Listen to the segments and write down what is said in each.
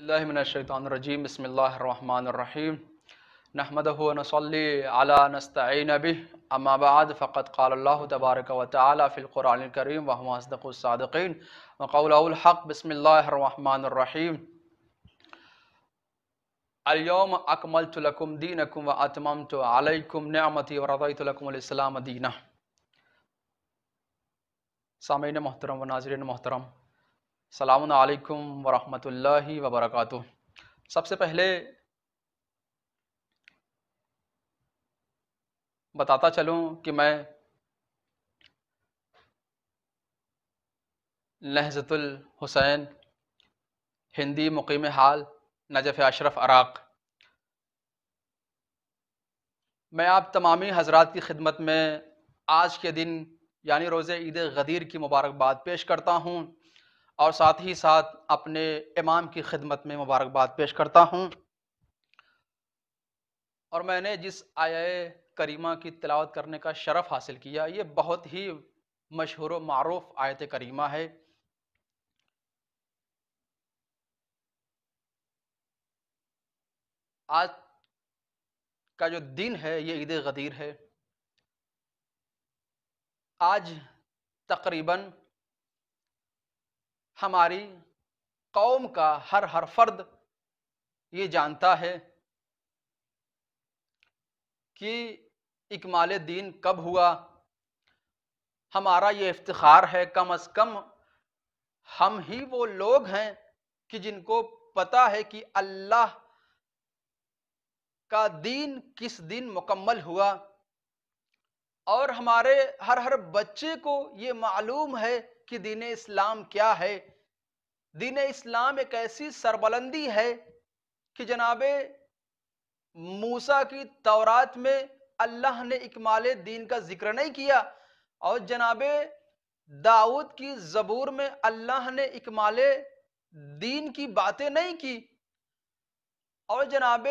الله من الشيطان الرجيم بسم الله الرحمن الرحيم نحمده ونصلي على نستعين به أما بعد فقد قال الله تبارك وتعالى في القرآن الكريم وهو أصدق الصادقين وقوله الحق بسم الله الرحمن الرحيم اليوم أكملت لكم دينكم وأتممت عليكم نعمتي ورضيت لكم الإسلام دينا سامعين محترم و محترم अल्लाम वरहमतुल्लाहि वबरक सबसे पहले बताता चलूं कि मैं लहजतुल हुसैन हिंदी मुकीम हाल नजफ़ अशरफ अराक मैं आप तमामी हजरात की खिदमत में आज के दिन यानी रोज़ ईद गदीर की मुबारकबाद पेश करता हूँ और साथ ही साथ अपने इमाम की खिदमत में मुबारकबाद पेश करता हूँ और मैंने जिस आया करीमा की तलावत करने का शरफ़ हासिल किया ये बहुत ही मशहूर मरूफ आयत करीमा है आज का जो दिन है ये ईद गदीर है आज तकरीबन हमारी कौम का हर हर फर्द ये जानता है कि इकमाल दीन कब हुआ हमारा ये इफ्तार है कम अज़ कम हम ही वो लोग हैं कि जिनको पता है कि अल्लाह का दीन किस दिन मुकम्मल हुआ और हमारे हर हर बच्चे को ये मालूम है कि दीन इस्लाम क्या है दीन इस्लाम एक ऐसी सरबलंदी है कि जनाब मूसा की तौरात में अल्लाह ने इकमाल दीन का जिक्र नहीं किया और जनाब दाऊद की जबूर में अल्लाह ने इकमाल दीन की बातें नहीं की और जनाब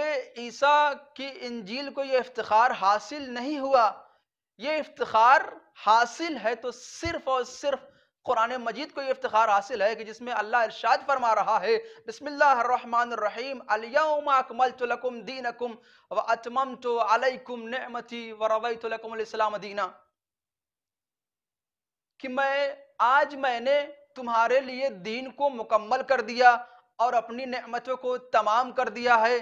ईसा की इंजील को यह इफ्तार हासिल नहीं हुआ ये इफ्तार हासिल है तो सिर्फ और सिर्फ कुरान मजीद को ये इफ्तार हासिल है कि जिसमें अल्लाह इरशाद फरमा रहा है बसमिल्लाम दीन अकुम व तो अलकुम नमती व कि मैं आज मैंने तुम्हारे लिए दीन को मुकम्मल कर दिया और अपनी नमतों को तमाम कर दिया है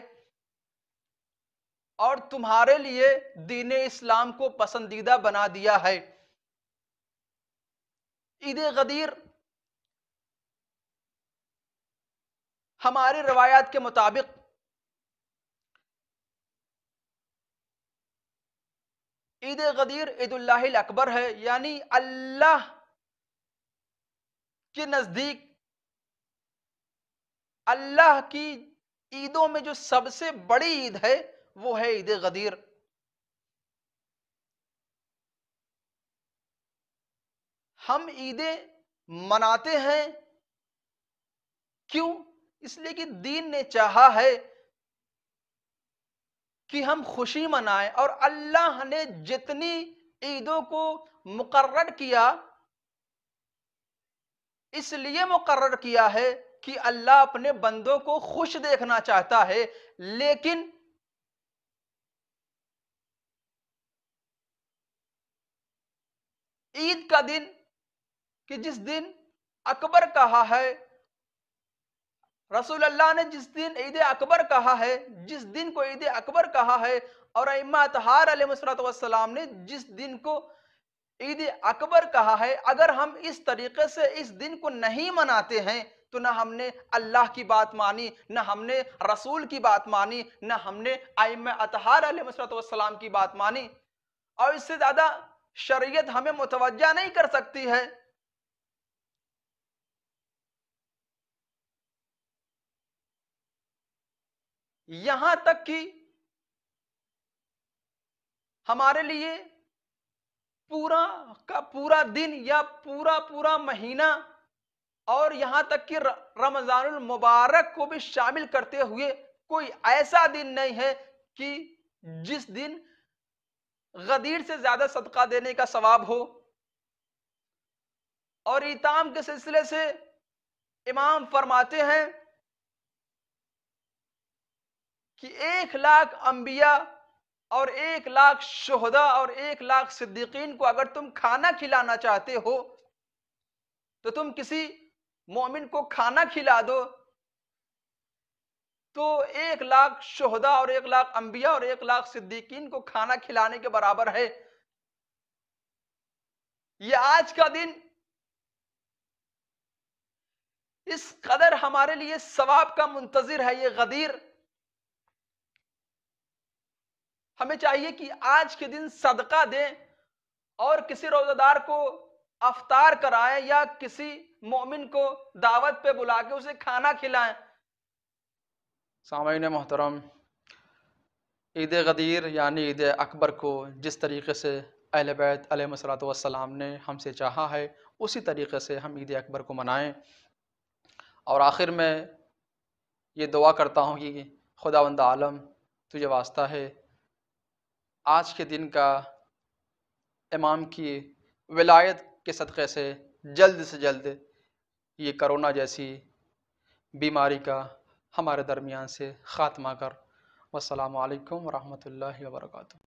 और तुम्हारे लिए दीन इस्लाम को पसंदीदा बना दिया है ईद गदीर हमारी रवायात के मुताबिक ईद गदीर ईदुल्लाहिल अकबर है यानी अल्लाह के नज़दीक अल्लाह की ईदों में जो सबसे बड़ी ईद है वो है ईद गदीर हम ईदें मनाते हैं क्यों इसलिए कि दीन ने चाहा है कि हम खुशी मनाएं और अल्लाह ने जितनी ईदों को मुकर किया इसलिए मुकर किया है कि अल्लाह अपने बंदों को खुश देखना चाहता है लेकिन ईद का दिन कि जिस दिन अकबर कहा है रसूल अल्लाह ने जिस दिन ईद अकबर कहा है जिस दिन को ईद अकबर कहा है और अमातहार वसलाम ने जिस दिन को ईद अकबर कहा है अगर हम इस तरीके से इस दिन को नहीं मनाते हैं तो ना हमने अल्लाह की बात मानी ना हमने रसूल की बात मानी ना हमने आइम अतहार वसलाम की बात मानी और इससे ज़्यादा शरीयत हमें मुतवजा नहीं कर सकती है यहां तक कि हमारे लिए पूरा का पूरा दिन या पूरा पूरा महीना और यहां तक कि रमजानुल मुबारक को भी शामिल करते हुए कोई ऐसा दिन नहीं है कि जिस दिन गदीर से ज्यादा सदका देने का सवाब हो और इताम के सिलसिले से इमाम फरमाते हैं कि एक लाख अंबिया और एक लाख शहदा और एक लाख सिद्दीकीन को अगर तुम खाना खिलाना चाहते हो तो तुम किसी मोमिन को खाना खिला दो तो एक लाख शहदा और एक लाख अंबिया और एक लाख सिद्दीकीन को खाना खिलाने के बराबर है ये आज का दिन इस कदर हमारे लिए सवाब का मुंतजिर है ये गदीर हमें चाहिए कि आज के दिन सदका दें और किसी रोजादार को अफतार कराएं या किसी मोमिन को दावत पे बुला के उसे खाना खिलाएं सामीन मोहतरम ईद गदीर यानी ईद अकबर को जिस तरीके से अहल बैत अलमसलाम ने हमसे चाहा है उसी तरीके से हम ईद अकबर को मनाएं और आखिर में ये दुआ करता हूँ कि खुदावंद आलम तुझे वास्ता है आज के दिन का इमाम की विलायत के सदक़े से जल्द से जल्द ये करोना जैसी बीमारी का हमारे दरमियान से ख़ात्मा कर वालकम वरहमल वर्का